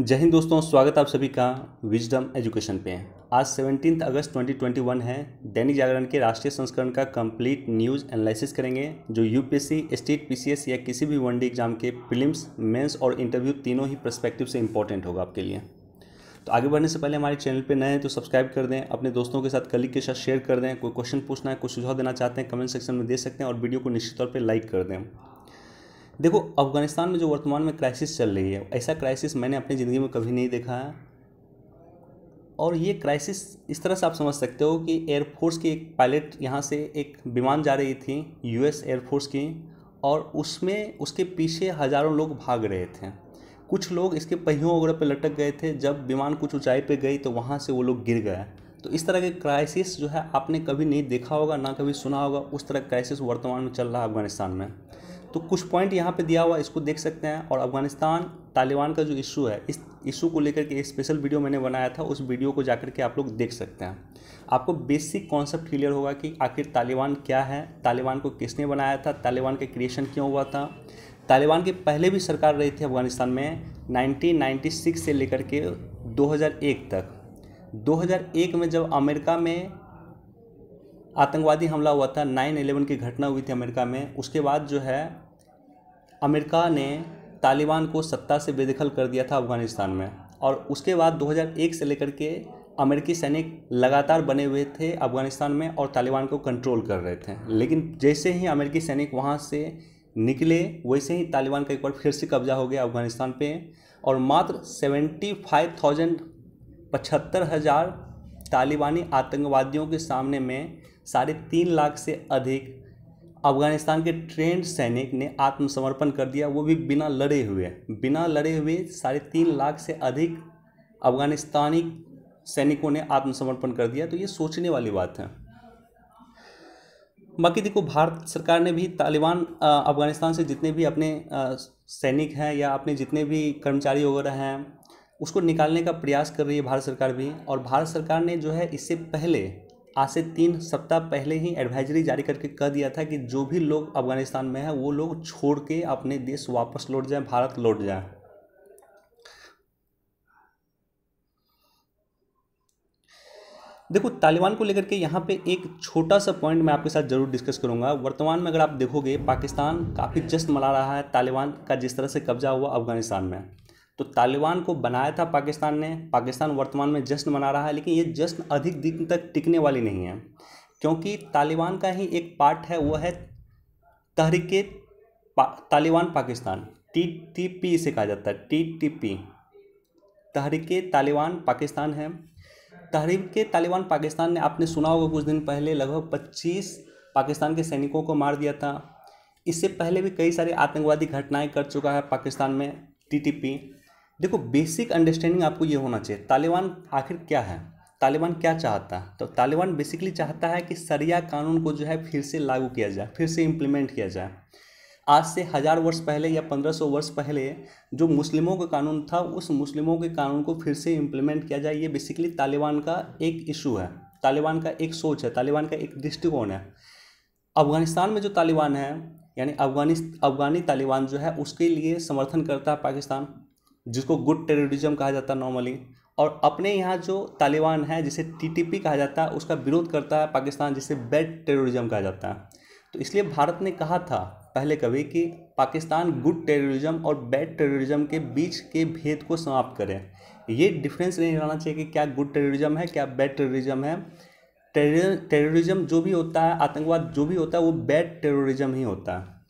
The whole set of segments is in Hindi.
जय हिंद दोस्तों स्वागत आप सभी का विजडम एजुकेशन पे आज सेवनटीन अगस्त 2021 है दैनिक जागरण के राष्ट्रीय संस्करण का कंप्लीट न्यूज़ एनालिसिस करेंगे जो यूपीएससी स्टेट पीसीएस या किसी भी वनडे एग्जाम के फिल्म्स मेंस और इंटरव्यू तीनों ही प्रस्पेक्टिव से इंपॉर्टेंट होगा आपके लिए तो आगे बढ़ने से पहले हमारे चैनल पर नए हैं तो सब्सक्राइब कर दें अपने दोस्तों के साथ कलीग के साथ शेयर कर दें कोई क्वेश्चन पूछना है कोई सुझाव देना चाहते हैं कमेंट सेक्शन में दे सकते हैं और वीडियो को निश्चित तौर पर लाइक कर दें देखो अफगानिस्तान में जो वर्तमान में क्राइसिस चल रही है ऐसा क्राइसिस मैंने अपनी ज़िंदगी में कभी नहीं देखा है और ये क्राइसिस इस तरह से आप समझ सकते हो कि एयरफोर्स की एक पायलट यहाँ से एक विमान जा रही थी यूएस एयरफोर्स की और उसमें उसके पीछे हज़ारों लोग भाग रहे थे कुछ लोग इसके पहियों वगैरह पर लटक गए थे जब विमान कुछ ऊंचाई पर गई तो वहाँ से वो लोग गिर गए तो इस तरह के क्राइसिस जो है आपने कभी नहीं देखा होगा ना कभी सुना होगा उस तरह क्राइसिस वर्तमान में चल रहा है अफगानिस्तान में तो कुछ पॉइंट यहाँ पे दिया हुआ इसको देख सकते हैं और अफगानिस्तान तालिबान का जो इशू है इस इशू को लेकर के एक स्पेशल वीडियो मैंने बनाया था उस वीडियो को जाकर के आप लोग देख सकते हैं आपको बेसिक कॉन्सेप्ट क्लियर होगा कि आखिर तालिबान क्या है तालिबान को किसने बनाया था तालिबान का क्रिएशन क्यों हुआ था तालिबान की पहले भी सरकार रही थी अफगानिस्तान में नाइनटीन से लेकर के दो तक 2001 में जब अमेरिका में आतंकवादी हमला हुआ था नाइन एलेवन की घटना हुई थी अमेरिका में उसके बाद जो है अमेरिका ने तालिबान को सत्ता से बेदखल कर दिया था अफगानिस्तान में और उसके बाद 2001 से लेकर के अमेरिकी सैनिक लगातार बने हुए थे अफगानिस्तान में और तालिबान को कंट्रोल कर रहे थे लेकिन जैसे ही अमेरिकी सैनिक वहाँ से निकले वैसे ही तालिबान का एक बार फिर से कब्जा हो गया अफगानिस्तान पे और मात्र सेवेंटी फाइव थाउजेंड पचहत्तर हज़ार तालिबानी आतंकवादियों के सामने में साढ़े तीन लाख से अधिक अफगानिस्तान के ट्रेंड सैनिक ने आत्मसमर्पण कर दिया वो भी बिना लड़े हुए बिना लड़े हुए साढ़े तीन लाख से अधिक अफगानिस्तानी सैनिकों ने आत्मसमर्पण कर दिया तो ये सोचने वाली बात है बाकी देखो भारत सरकार ने भी तालिबान अफगानिस्तान से जितने भी अपने सैनिक हैं या अपने जितने भी कर्मचारी वगैरह हैं उसको निकालने का प्रयास कर रही है भारत सरकार भी और भारत सरकार ने जो है इससे पहले आज से तीन सप्ताह पहले ही एडवाइजरी जारी करके कह दिया था कि जो भी लोग अफगानिस्तान में हैं वो लोग छोड़ के अपने देश वापस लौट जाएं भारत लौट जाएं देखो तालिबान को लेकर के यहाँ पे एक छोटा सा पॉइंट मैं आपके साथ ज़रूर डिस्कस करूँगा वर्तमान में अगर आप देखोगे पाकिस्तान काफ़ी जश्न मना रहा है तालिबान का जिस तरह से कब्जा हुआ अफगानिस्तान में तो तालिबान को बनाया था पाकिस्तान ने पाकिस्तान वर्तमान में जश्न मना रहा है लेकिन ये जश्न अधिक दिन तक टिकने वाली नहीं है क्योंकि तालिबान का ही एक पार्ट है वो है तहरीक पा, Taliban Pakistan T T P इसे कहा जाता है T T P Tehrik Taliban Pakistan है तहरीक तालिबान पाकिस्तान ने आपने सुना होगा कुछ दिन पहले लगभग पच्चीस पाकिस्तान के सैनिकों को मार दिया था इससे पहले भी कई सारी आतंकवादी घटनाएं कर चुका है पाकिस्तान में टीटीपी देखो बेसिक अंडरस्टैंडिंग आपको ये होना चाहिए तालिबान आखिर क्या है तालिबान क्या चाहता है तो तालिबान बेसिकली चाहता है कि सरिया कानून को जो है फिर से लागू किया जाए फिर से इम्प्लीमेंट किया जाए आज से हज़ार वर्ष पहले या पंद्रह सौ वर्ष पहले जो मुस्लिमों का कानून था उस मुस्लिमों के कानून को फिर से इम्प्लीमेंट किया जाए ये बेसिकली तालिबान का एक इशू है तालिबान का एक सोच है तालिबान का एक दृष्टिकोण है अफगानिस्तान में जो तालिबान है यानी अफगानिस्त अफगानी तालिबान जो है उसके लिए समर्थन करता है पाकिस्तान जिसको गुड टेररिज्म कहा जाता है नॉर्मली और अपने यहाँ जो तालिबान है जिसे टीटीपी कहा जाता है उसका विरोध करता है पाकिस्तान जिसे बैड टेररिज्म कहा जाता है तो इसलिए भारत ने कहा था पहले कभी कि पाकिस्तान गुड टेररिज्म और बैड टेररिज्म के बीच के भेद को समाप्त करें ये डिफरेंस नहीं रहना चाहिए कि क्या गुड टेररिज्म है क्या बैड टेररिज्म है टेररिज्म जो भी होता है आतंकवाद जो भी होता है वो बैड टेररिज्म ही होता है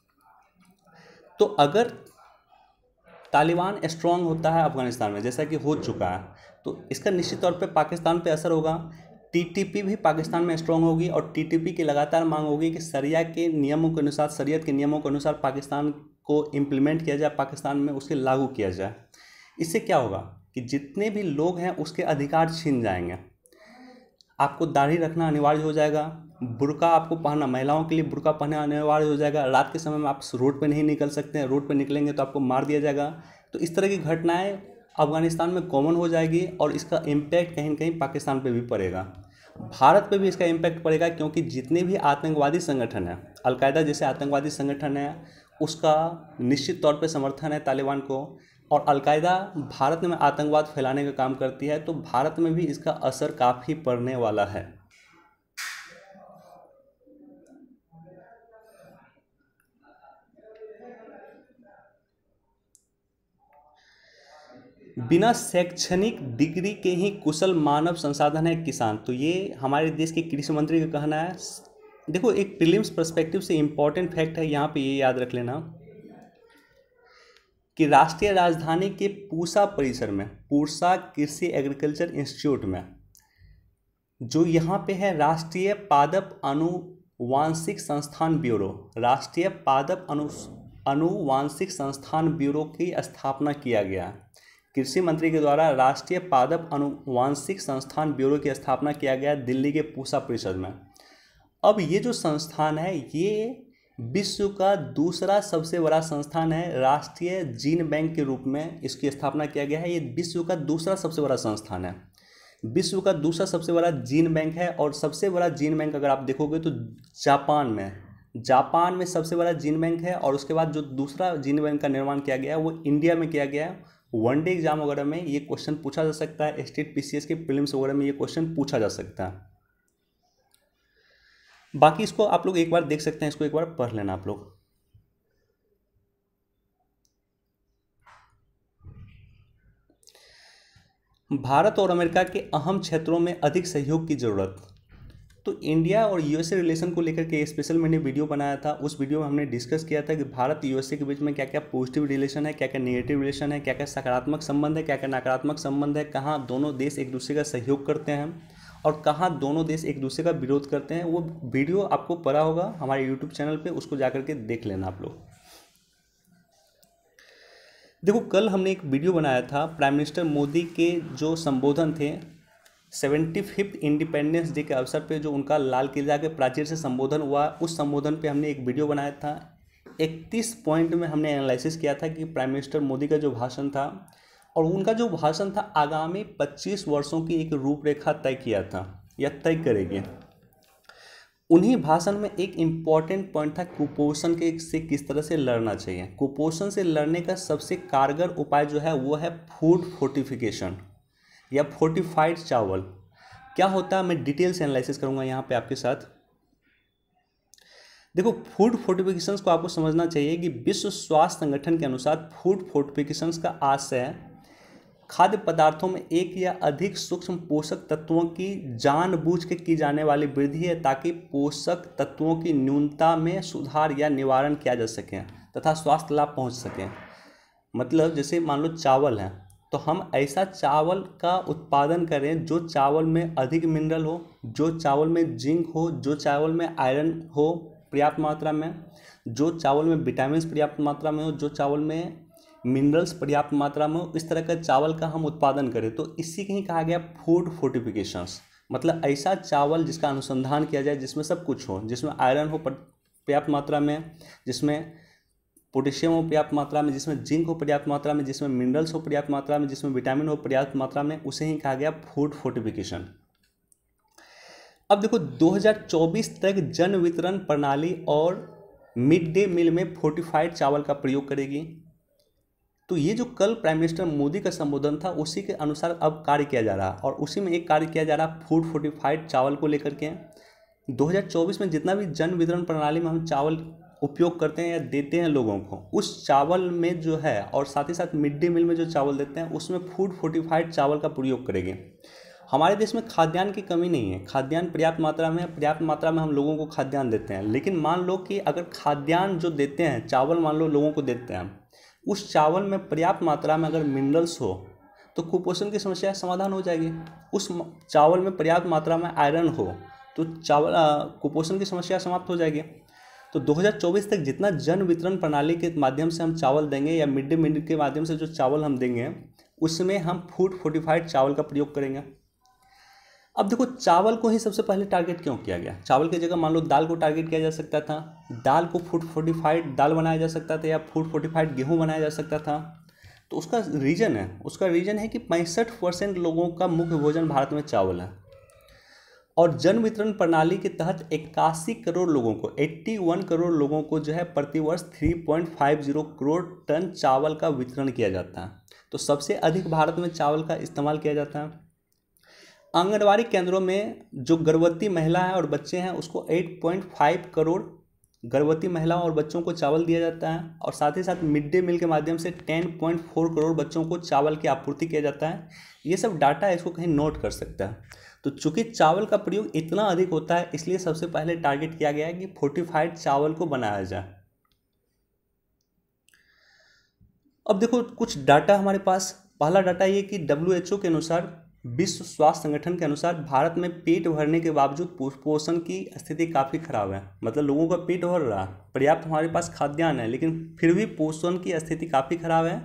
तो अगर तालिबान स्ट्रॉन्ग होता है अफगानिस्तान में जैसा कि हो चुका है तो इसका निश्चित तौर पर पाकिस्तान पर असर होगा टीटीपी भी पाकिस्तान में स्ट्रांग होगी और टीटीपी की लगातार मांग होगी कि सरिया के नियमों के अनुसार सरियत के नियमों के अनुसार पाकिस्तान को इम्प्लीमेंट किया जाए पाकिस्तान में उसे लागू किया जाए इससे क्या होगा कि जितने भी लोग हैं उसके अधिकार छीन जाएंगे आपको दाढ़ी रखना अनिवार्य हो जाएगा बुरका आपको पहना महिलाओं के लिए बुरका पहना अनिवार्य हो जाएगा रात के समय में आप रोड पर नहीं निकल सकते हैं रोड पर निकलेंगे तो आपको मार दिया जाएगा तो इस तरह की घटनाएँ अफगानिस्तान में कॉमन हो जाएगी और इसका इम्पैक्ट कहीं कहीं पाकिस्तान पर भी पड़ेगा भारत पे भी इसका इम्पैक्ट पड़ेगा क्योंकि जितने भी आतंकवादी संगठन हैं अलकायदा जैसे आतंकवादी संगठन है उसका निश्चित तौर पर समर्थन है तालिबान को और अलकायदा भारत में आतंकवाद फैलाने का काम करती है तो भारत में भी इसका असर काफ़ी पड़ने वाला है बिना शैक्षणिक डिग्री के ही कुशल मानव संसाधन है किसान तो ये हमारे देश के कृषि मंत्री का कहना है देखो एक प्रिलिम्स परस्पेक्टिव से इम्पॉर्टेंट फैक्ट है यहाँ पे ये याद रख लेना कि राष्ट्रीय राजधानी के पूसा परिसर में पूसा कृषि एग्रीकल्चर इंस्टीट्यूट में जो यहाँ पे है राष्ट्रीय पादप अनुवांशिक संस्थान ब्यूरो राष्ट्रीय पादप अनु अनुवांशिक संस्थान ब्यूरो की स्थापना किया गया है कृषि मंत्री के द्वारा राष्ट्रीय पादप अनुवांशिक संस्थान ब्यूरो की स्थापना किया गया दिल्ली के पूसा परिषद में अब ये जो संस्थान है ये विश्व का दूसरा सबसे बड़ा संस्थान है राष्ट्रीय जीन बैंक के रूप में इसकी स्थापना किया गया है ये विश्व का दूसरा सबसे बड़ा संस्थान है विश्व का दूसरा सबसे बड़ा जीन बैंक है और सबसे बड़ा जीन बैंक अगर आप देखोगे तो जापान में जापान में सबसे बड़ा जीन बैंक है और उसके बाद जो दूसरा जीन बैंक का निर्माण किया गया है वो इंडिया में किया गया है वन डे एग्जाम वगैरह में ये क्वेश्चन पूछा जा सकता है स्टेट पीसीएस के फिल्म वगैरह में ये क्वेश्चन पूछा जा सकता है बाकी इसको आप लोग एक बार देख सकते हैं इसको एक बार पढ़ लेना आप लोग भारत और अमेरिका के अहम क्षेत्रों में अधिक सहयोग की जरूरत तो इंडिया और यूएसए रिलेशन को लेकर के स्पेशल मैंने वीडियो बनाया था उस वीडियो में हमने डिस्कस किया था कि भारत यूएसए के बीच में क्या क्या पॉजिटिव रिलेशन है क्या क्या नेगेटिव रिलेशन है क्या क्या सकारात्मक संबंध है क्या क्या नकारात्मक संबंध है कहाँ दोनों देश एक दूसरे का सहयोग करते हैं और कहाँ दोनों देश एक दूसरे का विरोध करते हैं वो वीडियो आपको पड़ा होगा हमारे यूट्यूब चैनल पर उसको जा के देख लेना आप लोग देखो कल हमने एक वीडियो बनाया था प्राइम मिनिस्टर मोदी के जो संबोधन थे सेवेंटी फिफ्थ इंडिपेंडेंस डे के अवसर पे जो उनका लाल किला के प्राचीर से संबोधन हुआ उस संबोधन पे हमने एक वीडियो बनाया था इकतीस पॉइंट में हमने एनालिसिस किया था कि प्राइम मिनिस्टर मोदी का जो भाषण था और उनका जो भाषण था आगामी पच्चीस वर्षों की एक रूपरेखा तय किया था या तय करेगी उन्हीं भाषण में एक इम्पॉर्टेंट पॉइंट था कुपोषण के से किस तरह से लड़ना चाहिए कुपोषण से लड़ने का सबसे कारगर उपाय जो है वो है फूड फोर्टिफिकेशन या फोर्टिफाइड चावल क्या होता है मैं डिटेल्स एनालिसिस करूँगा यहाँ पे आपके साथ देखो फूड फोर्टिफिकेशन को आपको समझना चाहिए कि विश्व स्वास्थ्य संगठन के अनुसार फूड फोर्टिफिकेशंस का आशय खाद्य पदार्थों में एक या अधिक सूक्ष्म पोषक तत्वों की जानबूझ के की जाने वाली वृद्धि है ताकि पोषक तत्वों की न्यूनता में सुधार या निवारण किया जा सके तथा स्वास्थ्य लाभ पहुंच सकें मतलब जैसे मान लो चावल है तो हम ऐसा चावल का उत्पादन करें जो चावल में अधिक मिनरल हो जो चावल में जिंक हो जो चावल में आयरन हो पर्याप्त मात्रा में जो चावल में विटामिन पर्याप्त मात्रा में हो जो चावल में मिनरल्स पर्याप्त मात्रा में हो इस तरह का चावल का हम उत्पादन करें तो इसी के ही कहा गया फूड फोर्टिफिकेशंस मतलब ऐसा चावल जिसका अनुसंधान किया जाए जिसमें सब कुछ हो जिसमें आयरन हो पर्याप्त मात्रा में जिसमें पोटेशियम हो पर्याप्त मात्रा में जिसमें जिंक हो पर्याप्त मात्रा में जिसमें मिनरल्स हो पर्याप्त मात्रा में जिसमें विटामिन हो पर्याप्त मात्रा में उसे ही कहा गया फूड फोर्टिफिकेशन अब देखो 2024 तक जन वितरण प्रणाली और मिड डे मील में फोर्टिफाइड चावल का प्रयोग करेगी तो ये जो कल प्राइम मिनिस्टर मोदी का संबोधन था उसी के अनुसार अब कार्य किया जा रहा और उसी में एक कार्य किया जा रहा फूड फोर्टिफाइड चावल को लेकर के 2024 में जितना भी जन वितरण प्रणाली में हम चावल उपयोग करते हैं या देते हैं लोगों को उस चावल में जो है और साथ ही साथ मिड डे मील में जो चावल देते हैं उसमें फूड फोर्टिफाइड चावल का प्रयोग करेंगे हमारे देश में खाद्यान्न की कमी नहीं है खाद्यान्न पर्याप्त मात्रा में पर्याप्त मात्रा में हम लोगों को खाद्यान्न देते हैं लेकिन मान लो कि अगर खाद्यान्न जो देते हैं चावल मान लो लोगों को देते हैं उस चावल में पर्याप्त मात्रा में अगर मिनरल्स हो तो कुपोषण की समस्या समाधान हो जाएगी उस चावल में पर्याप्त मात्रा में आयरन हो तो चावल कुपोषण की समस्या समाप्त हो जाएगी तो 2024 तक जितना जन वितरण प्रणाली के माध्यम से हम चावल देंगे या मिड डे मील के माध्यम से जो चावल हम देंगे उसमें हम फूड फोर्टिफाइड चावल का प्रयोग करेंगे अब देखो चावल को ही सबसे पहले टारगेट क्यों किया गया चावल की जगह मान लो दाल को टारगेट किया जा सकता था दाल को फूड फोर्टिफाइड दाल बनाया जा सकता था या फूड फोर्टिफाइड गेहूँ बनाया जा सकता था तो उसका रीज़न है उसका रीज़न है कि पैंसठ परसेंट लोगों का मुख्य भोजन भारत में चावल है और जन वितरण प्रणाली के तहत इक्यासी करोड़ लोगों को 81 करोड़ लोगों को जो है प्रतिवर्ष 3.50 करोड़ टन चावल का वितरण किया जाता है तो सबसे अधिक भारत में चावल का इस्तेमाल किया जाता है आंगनबाड़ी केंद्रों में जो गर्भवती महिला है और बच्चे हैं उसको 8.5 करोड़ गर्भवती महिलाओं और बच्चों को चावल दिया जाता है और साथ ही साथ मिड डे मील के माध्यम से 10.4 करोड़ बच्चों को चावल की आपूर्ति किया जाता है ये सब डाटा इसको कहीं नोट कर सकता है तो चूँकि चावल का प्रयोग इतना अधिक होता है इसलिए सबसे पहले टारगेट किया गया है कि फोर्टिफाइड चावल को बनाया जाए अब देखो कुछ डाटा हमारे पास पहला डाटा ये कि डब्ल्यू के अनुसार विश्व स्वास्थ्य संगठन के अनुसार भारत में पेट भरने के बावजूद पोषण की स्थिति काफ़ी खराब है मतलब लोगों का पेट भर रहा पर्याप्त हमारे पास खाद्यान्न है लेकिन फिर भी पोषण की स्थिति काफ़ी खराब है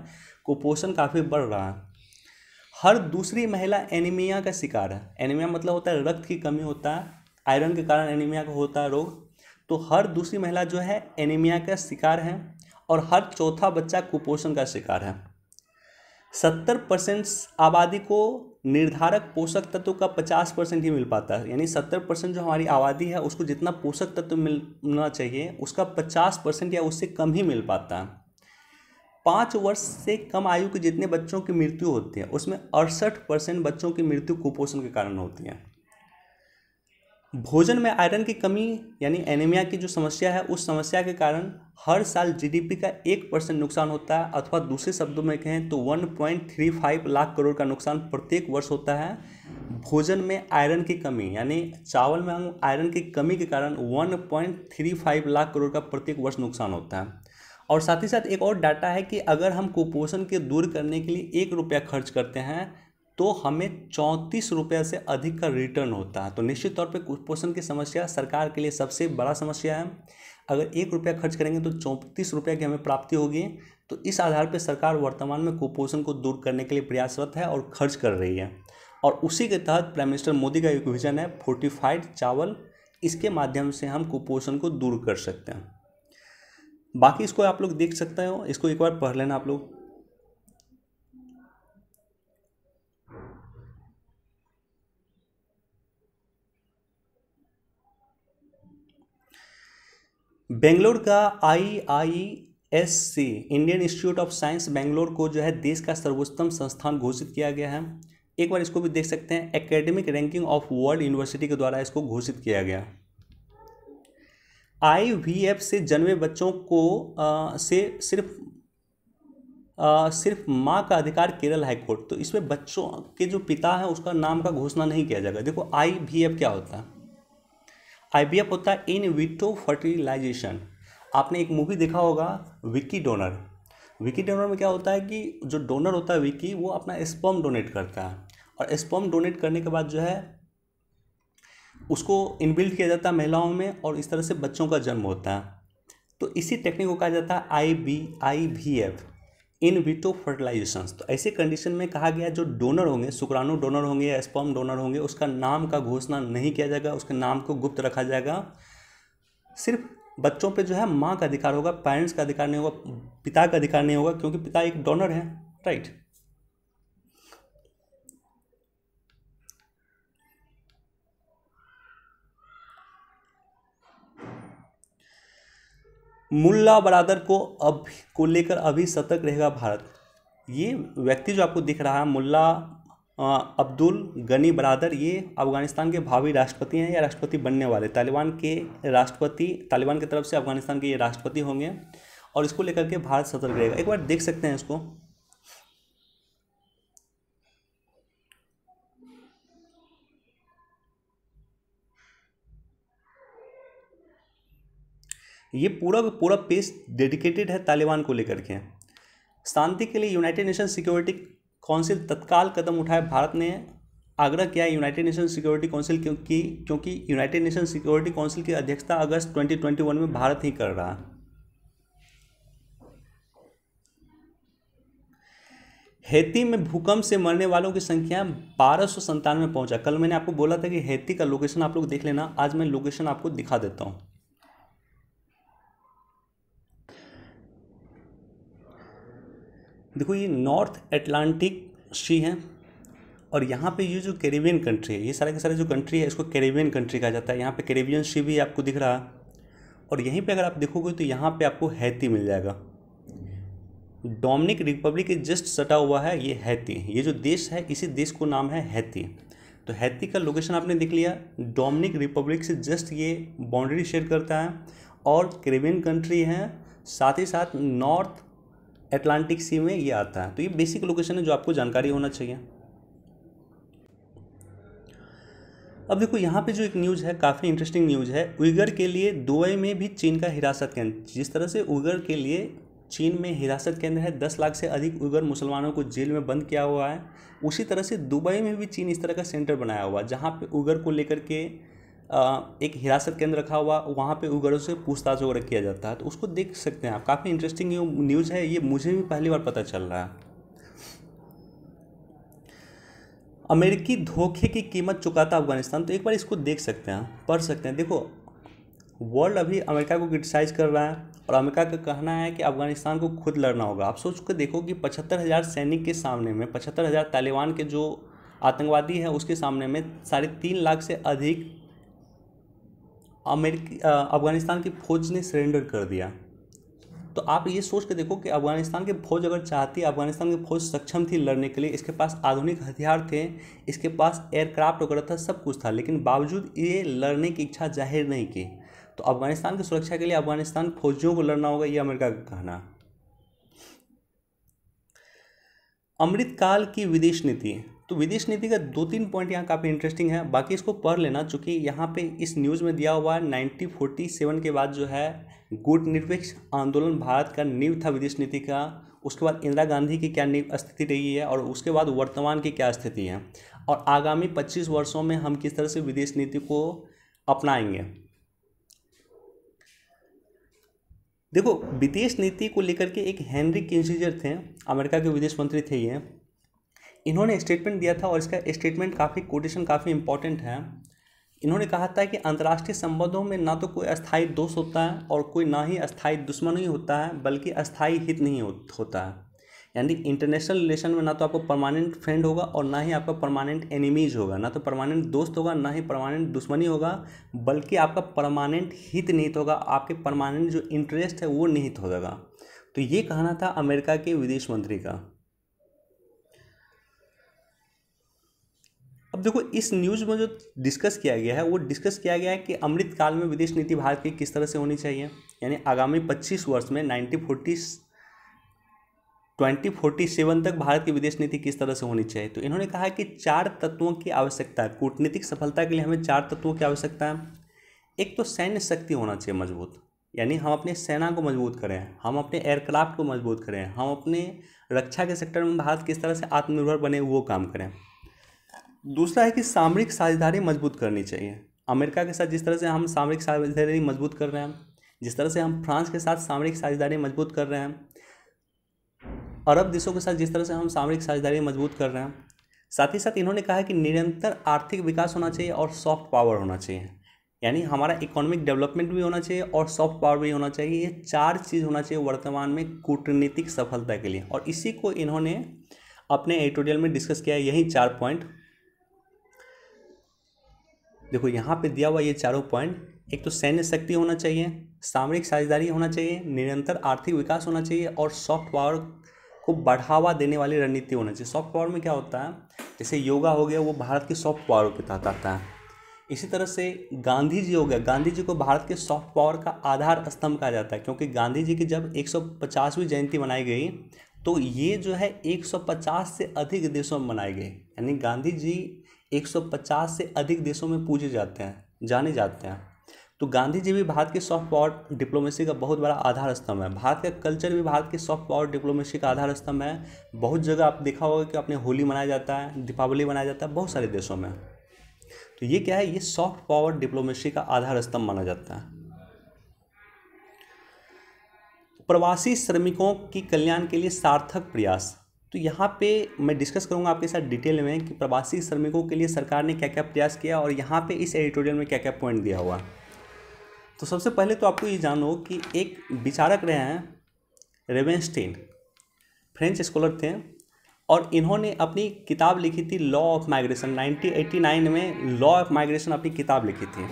कुपोषण काफ़ी बढ़ रहा है हर दूसरी महिला एनीमिया का शिकार है एनीमिया मतलब होता है रक्त की कमी होता है आयरन के कारण एनीमिया का होता है रोग तो हर दूसरी महिला जो है एनीमिया का शिकार है और हर चौथा बच्चा कुपोषण का शिकार है सत्तर परसेंट आबादी को निर्धारक पोषक तत्व का पचास परसेंट ही मिल पाता है यानी सत्तर परसेंट जो हमारी आबादी है उसको जितना पोषक तत्व मिलना चाहिए उसका पचास परसेंट या उससे कम ही मिल पाता है पाँच वर्ष से कम आयु के जितने बच्चों की मृत्यु होती है उसमें अड़सठ परसेंट बच्चों की मृत्यु कुपोषण के कारण होती है भोजन में आयरन की कमी यानी एनीमिया की जो समस्या है उस समस्या के कारण हर साल जीडीपी का एक परसेंट नुकसान होता है अथवा दूसरे शब्दों में कहें तो 1.35 लाख करोड़ का नुकसान प्रत्येक वर्ष होता है भोजन में आयरन की कमी यानी चावल में हम आयरन की कमी के कारण 1.35 लाख करोड़ का प्रत्येक वर्ष नुकसान होता है और साथ ही साथ एक और डाटा है कि अगर हम कुपोषण के दूर करने के लिए एक रुपया खर्च करते हैं तो हमें चौंतीस रुपये से अधिक का रिटर्न होता है तो निश्चित तौर पे कुपोषण की समस्या सरकार के लिए सबसे बड़ा समस्या है अगर एक रुपया खर्च करेंगे तो चौंतीस रुपये की हमें प्राप्ति होगी तो इस आधार पर सरकार वर्तमान में कुपोषण को दूर करने के लिए प्रयासरत है और खर्च कर रही है और उसी के तहत प्राइम मिनिस्टर मोदी का एक विजन है फोर्टिफाइड चावल इसके माध्यम से हम कुपोषण को दूर कर सकते हैं बाकी इसको आप लोग देख सकते हो इसको एक बार पढ़ लेना आप लोग बेंगलोर का I I S C Indian Institute of Science Bangalore को जो है देश का सर्वोत्तम संस्थान घोषित किया गया है एक बार इसको भी देख सकते हैं academic ranking of world university के द्वारा इसको घोषित किया गया आई से जन्मे बच्चों को आ, से सिर्फ आ, सिर्फ माँ का अधिकार केरल हाईकोर्ट तो इसमें बच्चों के जो पिता है उसका नाम का घोषणा नहीं किया जाएगा देखो आई वी एफ क्या होता है आई वी एफ होता है इन विटो फर्टिलाइजेशन आपने एक मूवी देखा होगा विकी डोनर विकी डोनर में क्या होता है कि जो डोनर होता है विकी वो अपना स्पर्म डोनेट करता है और स्पर्म डोनेट करने के बाद जो है उसको इनबिल्ड किया जाता है महिलाओं में और इस तरह से बच्चों का जन्म होता है तो इसी टेक्निक को कहा जाता है I B I V F in vitro fertilisation तो ऐसे कंडीशन में कहा गया जो डोनर होंगे शुक्राणु डोनर होंगे या स्पॉम डोनर होंगे उसका नाम का घोषणा नहीं किया जाएगा उसके नाम को गुप्त रखा जाएगा सिर्फ बच्चों पे जो है माँ का अधिकार होगा पेरेंट्स का अधिकार नहीं होगा पिता का अधिकार नहीं होगा क्योंकि पिता एक डोनर है राइट मुल्ला बरादर को अब को लेकर अभी सतर्क रहेगा भारत ये व्यक्ति जो आपको दिख रहा है मुल्ला अब्दुल गनी बरादर ये अफगानिस्तान के भावी राष्ट्रपति हैं या राष्ट्रपति बनने वाले तालिबान के राष्ट्रपति तालिबान की तरफ से अफगानिस्तान के ये राष्ट्रपति होंगे और इसको लेकर के भारत सतर्क रहेगा एक बार देख सकते हैं इसको ये पूरा पूरा पेज डेडिकेटेड है तालिबान को लेकर के शांति के लिए यूनाइटेड नेशन सिक्योरिटी काउंसिल तत्काल कदम उठाए भारत ने आग्रह किया यूनाइटेड नेशन सिक्योरिटी काउंसिल क्योंकि क्योंकि यूनाइटेड नेशन सिक्योरिटी काउंसिल की अध्यक्षता अगस्त 2021 में भारत ही कर रहा हैती में भूकंप से मरने वालों की संख्या बारह सौ संतानवे पहुंचा कल मैंने आपको बोला था कि हैती का लोकेशन आप लोग देख लेना आज मैं लोकेशन आपको दिखा देता हूँ देखो ये नॉर्थ एटलांटिक सी है और यहाँ पे ये जो कैरेबियन कंट्री है ये सारे के सारे जो कंट्री है इसको कैरेबियन कंट्री कहा जाता है यहाँ पे कैरेबियन सी भी आपको दिख रहा और यहीं पे अगर आप देखोगे तो यहाँ पे आपको हैती मिल जाएगा डोमिनिक रिपब्लिक जस्ट सटा हुआ है ये हैती ये जो देश है इसी देश को नाम है हैती तो हैती का लोकेशन आपने देख लिया डोमिनिक रिपब्लिक से जस्ट ये बाउंड्री शेयर करता है और कैरेबियन कंट्री है साथ ही साथ नॉर्थ अटलांटिक सी में ये आता है तो ये बेसिक लोकेशन है जो आपको जानकारी होना चाहिए अब देखो यहाँ पे जो एक न्यूज़ है काफ़ी इंटरेस्टिंग न्यूज़ है उइगर के लिए दुबई में भी चीन का हिरासत केंद्र जिस तरह से उइगर के लिए चीन में हिरासत केंद्र है दस लाख से अधिक उइगर मुसलमानों को जेल में बंद किया हुआ है उसी तरह से दुबई में भी चीन इस तरह का सेंटर बनाया हुआ है जहाँ पर उइगर को लेकर के एक हिरासत केंद्र रखा हुआ वहाँ पे उगड़ों से पूछताछ वगैरह किया जाता है तो उसको देख सकते हैं आप काफ़ी इंटरेस्टिंग न्यूज़ है ये मुझे भी पहली बार पता चल रहा है अमेरिकी धोखे की कीमत चुकाता अफगानिस्तान तो एक बार इसको देख सकते हैं पढ़ सकते हैं देखो वर्ल्ड अभी अमेरिका को क्रिटिसाइज कर रहा है और अमेरिका का कहना है कि अफगानिस्तान को खुद लड़ना होगा आप सोच कर देखो कि पचहत्तर हज़ार सैनिक के सामने में पचहत्तर हज़ार तालिबान के जो आतंकवादी हैं उसके सामने में साढ़े तीन लाख से अधिक अमेरिकी अफगानिस्तान की फ़ौज ने सरेंडर कर दिया तो आप ये सोच के देखो कि अफगानिस्तान की फ़ौज अगर चाहती अफगानिस्तान की फ़ौज सक्षम थी लड़ने के लिए इसके पास आधुनिक हथियार थे इसके पास एयरक्राफ्ट वगैरह था सब कुछ था लेकिन बावजूद ये लड़ने की इच्छा जाहिर नहीं की तो अफगानिस्तान की सुरक्षा के लिए अफगानिस्तान फौजियों को लड़ना होगा ये अमेरिका का कहना अमृतकाल की विदेश नीति तो विदेश नीति का दो तीन पॉइंट यहाँ काफ़ी इंटरेस्टिंग है बाकी इसको पढ़ लेना चूँकि यहाँ पे इस न्यूज़ में दिया हुआ है नाइनटीन फोर्टी सेवन के बाद जो है गुट निरपेक्ष आंदोलन भारत का नींव था विदेश नीति का उसके बाद इंदिरा गांधी की क्या नींव स्थिति रही है और उसके बाद वर्तमान की क्या स्थिति है और आगामी पच्चीस वर्षों में हम किस तरह से विदेश नीति को अपनाएंगे देखो विदेश नीति को लेकर के एक हेनरी किंसिजर थे अमेरिका के विदेश मंत्री थे ये इन्होंने स्टेटमेंट दिया था और इसका स्टेटमेंट काफ़ी कोटेशन काफ़ी इंपॉर्टेंट है इन्होंने कहा था कि अंतर्राष्ट्रीय संबंधों में ना तो कोई अस्थायी दोस्त होता है और कोई ना ही अस्थायी दुश्मन ही होता है बल्कि अस्थायी हित नहीं होता है यानी इंटरनेशनल रिलेशन में ना तो आपको परमानेंट फ्रेंड होगा और ना ही आपका परमानेंट एनिमीज होगा ना तो परमानेंट दोस्त होगा ना ही परमानेंट दुश्मनी होगा बल्कि आपका परमानेंट हित निहित होगा आपके परमानेंट जो इंटरेस्ट है वो निहित होगा तो ये कहना था अमेरिका के विदेश मंत्री का अब देखो इस न्यूज़ में जो डिस्कस किया गया है वो डिस्कस किया गया है कि अमृत काल में विदेश नीति भारत की किस तरह से होनी चाहिए यानी आगामी पच्चीस वर्ष में nineteen forty twenty forty seven तक भारत की विदेश नीति किस तरह से होनी चाहिए तो इन्होंने कहा कि चार तत्वों की आवश्यकता है कूटनीतिक सफलता के लिए हमें चार तत्वों की आवश्यकता है एक तो सैन्य शक्ति होना चाहिए मजबूत यानी हम अपने सेना को मजबूत करें हम अपने एयरक्राफ्ट को मजबूत करें हम अपने रक्षा के सेक्टर में भारत किस तरह से आत्मनिर्भर बने वो काम करें दूसरा है कि सामरिक साझेदारी मजबूत करनी चाहिए अमेरिका के साथ जिस तरह से हम सामरिक साझेदारी मजबूत कर रहे हैं जिस तरह से हम फ्रांस के साथ सामरिक साझेदारी मजबूत कर रहे हैं अरब देशों के साथ जिस तरह से हम सामरिक साझेदारी मजबूत कर रहे हैं साथ ही साथ इन्होंने कहा है कि निरंतर आर्थिक विकास होना चाहिए और सॉफ्ट पावर होना चाहिए यानी हमारा इकोनॉमिक डेवलपमेंट भी होना चाहिए और सॉफ्ट पावर भी होना चाहिए ये चार चीज़ होना चाहिए वर्तमान में कूटनीतिक सफलता के लिए और इसी को इन्होंने अपने एडिटोरियल में डिस्कस किया यही चार पॉइंट देखो यहाँ पे दिया हुआ ये चारों पॉइंट एक तो सैन्य शक्ति होना चाहिए सामरिक साझेदारी होना चाहिए निरंतर आर्थिक विकास होना चाहिए और सॉफ्ट पावर को बढ़ावा देने वाली रणनीति होना चाहिए सॉफ्ट पावर में क्या होता है जैसे योगा हो गया वो भारत के सॉफ्ट पावर के तहत आता है इसी तरह से गांधी जी हो गया गांधी जी को भारत के सॉफ्ट पावर का आधार स्तंभ कहा जाता है क्योंकि गांधी जी की जब 150वीं जयंती मनाई गई तो ये जो है 150 से अधिक देशों में मनाए गए यानी गांधी जी 150 से अधिक देशों में पूजे जाते हैं जाने जाते हैं तो गांधी जी भी भारत की सॉफ्ट पावर डिप्लोमेसी का बहुत बड़ा आधार स्तंभ है भारत का कल्चर भी भारत की सॉफ्ट पावर डिप्लोमेसी का आधार स्तंभ है बहुत जगह आप देखा होगा कि अपने होली मनाया जाता है दीपावली मनाया जाता है बहुत सारे देशों में तो ये क्या है ये सॉफ्ट पावर डिप्लोमेसी का आधार स्तंभ माना जाता है प्रवासी श्रमिकों की कल्याण के लिए सार्थक प्रयास तो यहाँ पे मैं डिस्कस करूँगा आपके साथ डिटेल में कि प्रवासी श्रमिकों के लिए सरकार ने क्या क्या प्रयास किया और यहाँ पे इस एडिटोरियल में क्या क्या पॉइंट दिया हुआ तो सबसे पहले तो आपको ये जानो कि एक विचारक रहे हैं रेवेंस्टीन फ्रेंच स्कॉलर थे और इन्होंने अपनी किताब लिखी थी लॉ ऑफ माइग्रेशन नाइनटीन में लॉ ऑफ माइग्रेशन अपनी किताब लिखी थी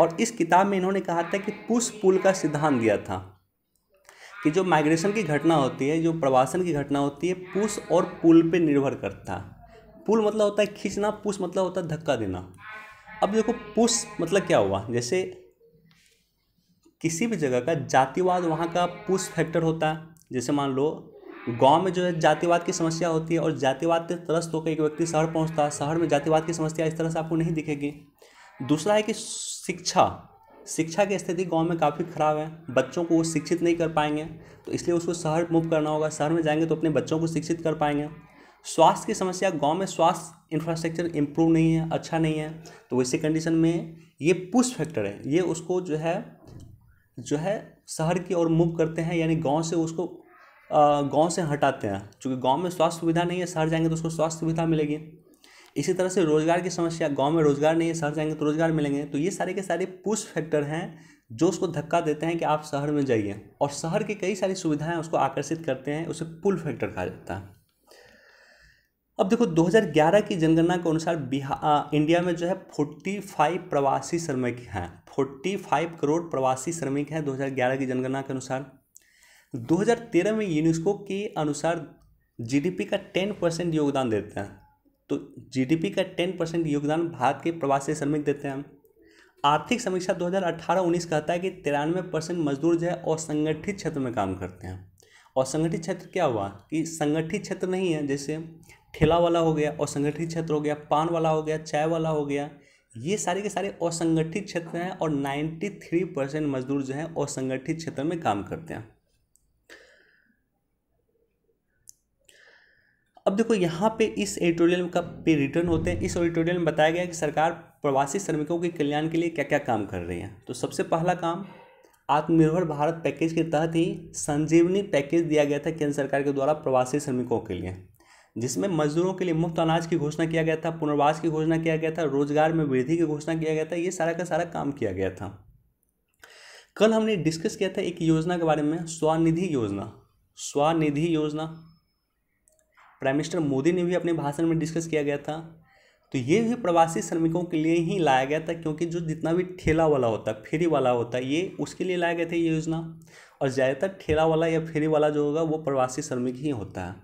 और इस किताब में इन्होंने कहा था कि पुश पुल का सिद्धांत दिया था कि जो माइग्रेशन की घटना होती है जो प्रवासन की घटना होती है पुश और पुल पे निर्भर करता है पुल मतलब होता है खींचना पुश मतलब होता है धक्का देना अब देखो पुश मतलब क्या हुआ जैसे किसी भी जगह का जातिवाद वहाँ का पुश फैक्टर होता है जैसे मान लो गांव में जो है जातिवाद की समस्या होती है और जातिवाद से त्रस्त होकर एक व्यक्ति शहर पहुँचता है शहर में जातिवाद की समस्या इस तरह से आपको नहीं दिखेगी दूसरा है कि शिक्षा शिक्षा की स्थिति गांव में काफ़ी ख़राब है बच्चों को वो शिक्षित नहीं कर पाएंगे तो इसलिए उसको शहर मूव करना होगा शहर में जाएंगे तो अपने बच्चों को शिक्षित कर पाएंगे स्वास्थ्य की समस्या गांव में स्वास्थ्य इंफ्रास्ट्रक्चर इम्प्रूव नहीं है अच्छा नहीं है तो वैसे कंडीशन में ये पुश फैक्टर है ये उसको जो है जो है शहर की ओर मूव करते हैं यानी गाँव से उसको गाँव से हटाते हैं चूँकि गाँव में स्वास्थ्य सुविधा नहीं है शहर जाएंगे तो उसको स्वास्थ्य सुविधा मिलेगी इसी तरह से रोज़गार की समस्या गांव में रोज़गार नहीं है शहर जाएंगे तो रोज़गार मिलेंगे तो ये सारे के सारे पुश फैक्टर हैं जो उसको धक्का देते हैं कि आप शहर में जाइए और शहर की कई सारी सुविधाएं उसको आकर्षित करते हैं उसे पुल फैक्टर कहा जाता है अब देखो 2011 की जनगणना के अनुसार बिहार इंडिया में जो है 45 प्रवासी श्रमिक हैं 45 करोड़ प्रवासी श्रमिक हैं 2011 की जनगणना के अनुसार 2013 में यूनेस्को के अनुसार जीडीपी का 10 परसेंट योगदान देते हैं तो जीडीपी का टेन परसेंट योगदान भारत के प्रवासी श्रमिक देते हैं आर्थिक समीक्षा 2018-19 कहता है कि तिरानवे परसेंट मजदूर जो है असंगठित क्षेत्र में काम करते हैं असंगठित क्षेत्र क्या हुआ कि संगठित क्षेत्र नहीं है जैसे ठेला वाला हो गया असंगठित क्षेत्र हो गया पान वाला हो गया चाय वाला हो गया ये सारे के सारे असंगठित क्षेत्र हैं और 93 परसेंट मजदूर जो हैं असंगठित क्षेत्र में काम करते हैं अब देखो यहाँ पे इस एडिटोरियल का पे रिटर्न होते हैं इस एडिटोरियल में बताया गया कि सरकार प्रवासी श्रमिकों के कल्याण के लिए क्या क्या काम कर रही है तो सबसे पहला काम आत्मनिर्भर भारत पैकेज के तहत ही संजीवनी पैकेज दिया गया था केंद्र सरकार के द्वारा प्रवासी श्रमिकों के लिए जिसमें मजदूरों के लिए मुफ्त अनाज की घोषणा किया गया था पुनर्वास की घोषणा किया गया था रोजगार में वृद्धि की घोषणा किया गया था ये सारा का सारा काम किया गया था कल हमने डिस्कस किया था एक योजना के बारे में स्वनिधि योजना स्वनिधि योजना प्राइम मिनिस्टर मोदी ने भी अपने भाषण में डिस्कस किया गया था तो ये भी प्रवासी श्रमिकों के लिए ही लाया गया था क्योंकि जो जितना भी ठेला वाला होता है फेरी वाला होता है ये उसके लिए लाया गया था ये योजना और ज़्यादातर ठेला वाला या फेरी वाला जो होगा वो प्रवासी श्रमिक ही होता है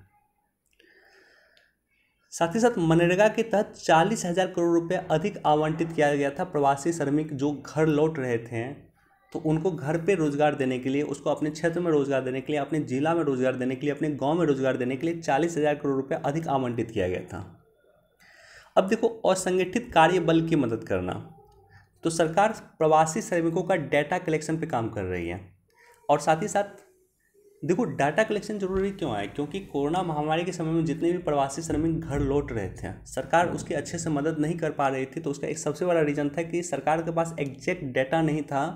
साथ ही साथ मनरेगा के तहत चालीस हज़ार करोड़ रुपये अधिक आवंटित किया गया था प्रवासी श्रमिक जो घर लौट रहे थे तो उनको घर पे रोज़गार देने के लिए उसको अपने क्षेत्र में रोज़गार देने के लिए अपने ज़िला में रोज़गार देने के लिए अपने गांव में रोज़गार देने के लिए चालीस हज़ार करोड़ रुपये अधिक आवंटित किया गया था अब देखो असंगठित कार्य बल की मदद करना तो सरकार प्रवासी श्रमिकों का डाटा कलेक्शन पे काम कर रही है और साथ ही साथ देखो डाटा कलेक्शन जरूरी क्यों है क्योंकि कोरोना महामारी के समय में जितने भी प्रवासी श्रमिक घर लौट रहे थे सरकार उसकी अच्छे से मदद नहीं कर पा रही थी तो उसका एक सबसे बड़ा रीज़न था कि सरकार के पास एग्जैक्ट डाटा नहीं था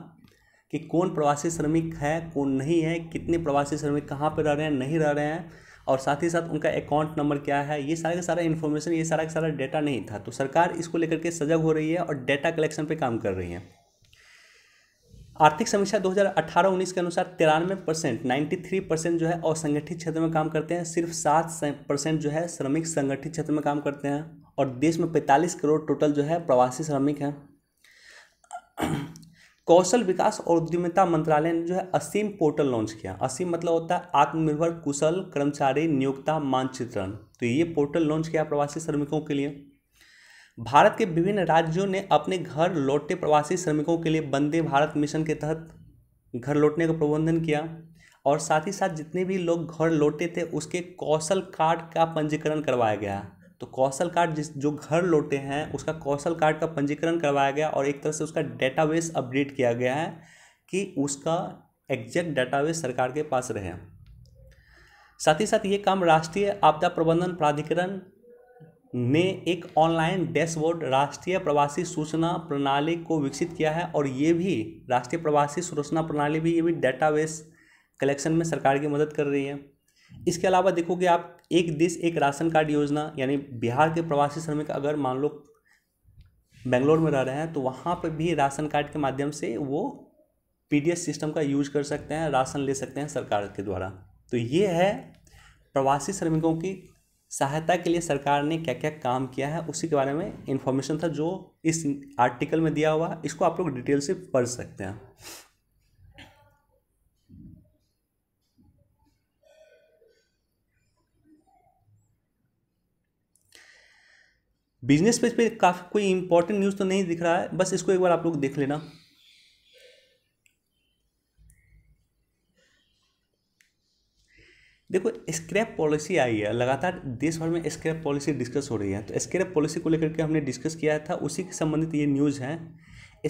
कि कौन प्रवासी श्रमिक है कौन नहीं है कितने प्रवासी श्रमिक कहाँ पर रह रहे हैं नहीं रह रहे हैं और साथ ही साथ उनका अकाउंट नंबर क्या है ये सारा का सारा इन्फॉर्मेशन ये सारा का सारा डेटा नहीं था तो सरकार इसको लेकर के सजग हो रही है और डेटा कलेक्शन पे काम कर रही है आर्थिक समीक्षा 2018-19 के अनुसार तिरानवे परसेंट नाइन्टी थ्री परसेंट जो है असंगठित क्षेत्र में काम करते हैं सिर्फ सात परसेंट जो है श्रमिक संगठित क्षेत्र में काम करते हैं और देश में पैंतालीस करोड़ टोटल जो है प्रवासी श्रमिक हैं कौशल विकास और उद्यमिता मंत्रालय ने जो है असीम पोर्टल लॉन्च किया असीम मतलब होता है आत्मनिर्भर कुशल कर्मचारी नियोक्ता मानचित्रण तो ये पोर्टल लॉन्च किया प्रवासी श्रमिकों के लिए भारत के विभिन्न राज्यों ने अपने घर लौटे प्रवासी श्रमिकों के लिए वंदे भारत मिशन के तहत घर लौटने का प्रबंधन किया और साथ ही साथ जितने भी लोग घर लौटे थे उसके कौशल कार्ड का पंजीकरण करवाया गया तो कौशल कार्ड जिस जो घर लौटे हैं उसका कौशल कार्ड का पंजीकरण करवाया गया और एक तरह से उसका डेटाबेस अपडेट किया गया है कि उसका एग्जैक्ट डेटाबेस सरकार के पास रहे साथ ही साथ ये काम राष्ट्रीय आपदा प्रबंधन प्राधिकरण ने एक ऑनलाइन डैशबोर्ड राष्ट्रीय प्रवासी सूचना प्रणाली को विकसित किया है और ये भी राष्ट्रीय प्रवासी सूचना प्रणाली भी ये भी डेटाबेस कलेक्शन में सरकार की मदद कर रही है इसके अलावा देखोगे आप एक देश एक राशन कार्ड योजना यानी बिहार के प्रवासी श्रमिक अगर मान लो बेंगलोर में रह रहे हैं तो वहाँ पर भी राशन कार्ड के माध्यम से वो पी सिस्टम का यूज कर सकते हैं राशन ले सकते हैं सरकार के द्वारा तो ये है प्रवासी श्रमिकों की सहायता के लिए सरकार ने क्या क्या काम किया है उसी के बारे में इन्फॉर्मेशन था जो इस आर्टिकल में दिया हुआ इसको आप लोग डिटेल से पढ़ सकते हैं बिजनेस पेज पे काफ़ी कोई इंपॉर्टेंट न्यूज़ तो नहीं दिख रहा है बस इसको एक बार आप लोग देख लेना देखो स्क्रैप पॉलिसी आई है लगातार देश भर में स्क्रैप पॉलिसी डिस्कस हो रही है तो स्क्रैप पॉलिसी को लेकर के हमने डिस्कस किया था उसी के संबंधित ये न्यूज़ है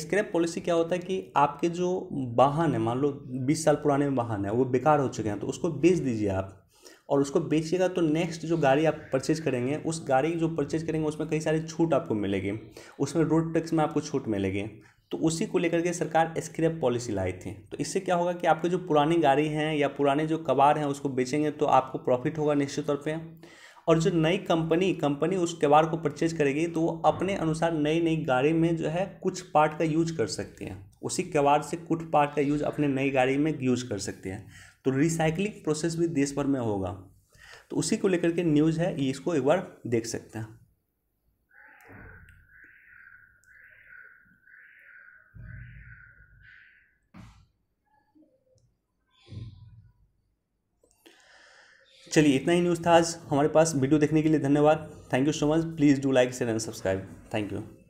स्क्रैप पॉलिसी क्या होता है कि आपके जो वाहन है मान लो बीस साल पुराने वाहन है वो बेकार हो चुके हैं तो उसको बेच दीजिए आप और उसको बेचिएगा तो नेक्स्ट जो गाड़ी आप परचेज करेंगे उस गाड़ी जो परचेज करेंगे उसमें कई सारी छूट आपको मिलेगी उसमें रोड टैक्स में आपको छूट मिलेगी तो उसी को लेकर के सरकार स्क्रैप पॉलिसी लाई थी तो इससे क्या होगा कि आपके जो पुरानी गाड़ी हैं या पुराने जो कबाड़ हैं उसको बेचेंगे तो आपको प्रॉफिट होगा निश्चित तौर पर और जो नई कंपनी कंपनी उस कबाड़ को परचेज करेगी तो वो अपने अनुसार नई नई गाड़ी में जो है कुछ पार्ट का यूज कर सकती है उसी कबाड़ से कुछ पार्ट का यूज अपने नई गाड़ी में यूज कर सकती है तो रिसाइकलिंग प्रोसेस भी देश भर में होगा तो उसी को लेकर के न्यूज़ है इसको एक बार देख सकते हैं चलिए इतना ही न्यूज़ था आज हमारे पास वीडियो देखने के लिए धन्यवाद thank you so much please do like share and subscribe thank you